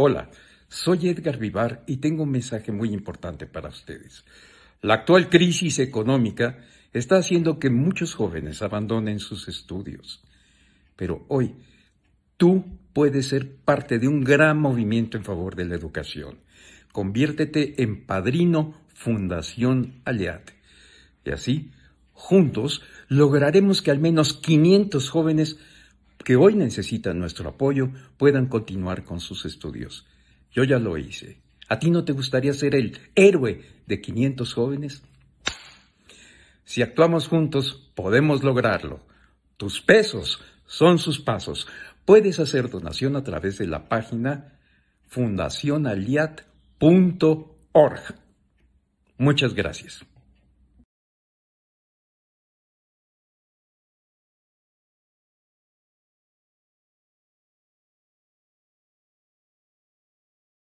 Hola, soy Edgar Vivar y tengo un mensaje muy importante para ustedes. La actual crisis económica está haciendo que muchos jóvenes abandonen sus estudios. Pero hoy, tú puedes ser parte de un gran movimiento en favor de la educación. Conviértete en padrino Fundación Aliate Y así, juntos, lograremos que al menos 500 jóvenes que hoy necesitan nuestro apoyo puedan continuar con sus estudios. Yo ya lo hice. ¿A ti no te gustaría ser el héroe de 500 jóvenes? Si actuamos juntos, podemos lograrlo. Tus pesos son sus pasos. Puedes hacer donación a través de la página fundacionaliat.org. Muchas gracias.